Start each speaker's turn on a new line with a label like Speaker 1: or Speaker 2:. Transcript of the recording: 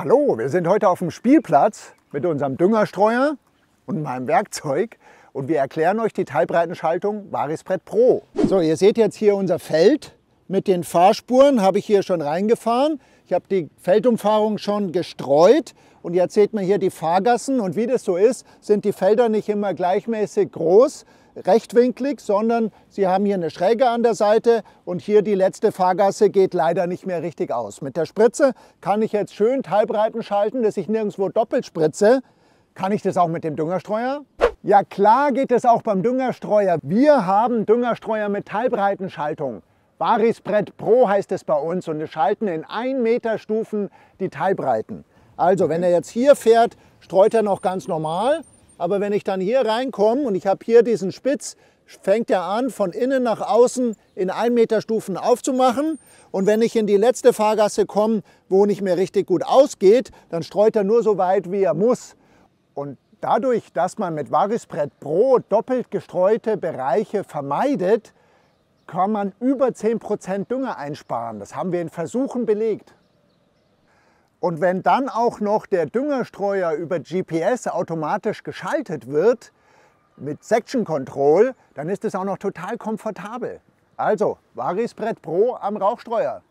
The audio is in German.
Speaker 1: Hallo, wir sind heute auf dem Spielplatz mit unserem Düngerstreuer und meinem Werkzeug und wir erklären euch die Teilbreitenschaltung Varisbrett Pro. So, ihr seht jetzt hier unser Feld mit den Fahrspuren, habe ich hier schon reingefahren. Ich habe die Feldumfahrung schon gestreut und jetzt seht man hier die Fahrgassen und wie das so ist, sind die Felder nicht immer gleichmäßig groß rechtwinklig, sondern Sie haben hier eine Schräge an der Seite und hier die letzte Fahrgasse geht leider nicht mehr richtig aus. Mit der Spritze kann ich jetzt schön Teilbreiten schalten, dass ich nirgendwo doppelt spritze. Kann ich das auch mit dem Düngerstreuer? Ja klar geht es auch beim Düngerstreuer. Wir haben Düngerstreuer mit Teilbreitenschaltung. Varisbrett Pro heißt es bei uns und wir schalten in 1 Meter Stufen die Teilbreiten. Also wenn er jetzt hier fährt, streut er noch ganz normal aber wenn ich dann hier reinkomme und ich habe hier diesen Spitz, fängt er an, von innen nach außen in 1 Meter Stufen aufzumachen. Und wenn ich in die letzte Fahrgasse komme, wo nicht mehr richtig gut ausgeht, dann streut er nur so weit, wie er muss. Und dadurch, dass man mit Wagisbrett Pro doppelt gestreute Bereiche vermeidet, kann man über 10% Dünger einsparen. Das haben wir in Versuchen belegt. Und wenn dann auch noch der Düngerstreuer über GPS automatisch geschaltet wird mit Section Control, dann ist es auch noch total komfortabel. Also, Varis Brett Pro am Rauchstreuer.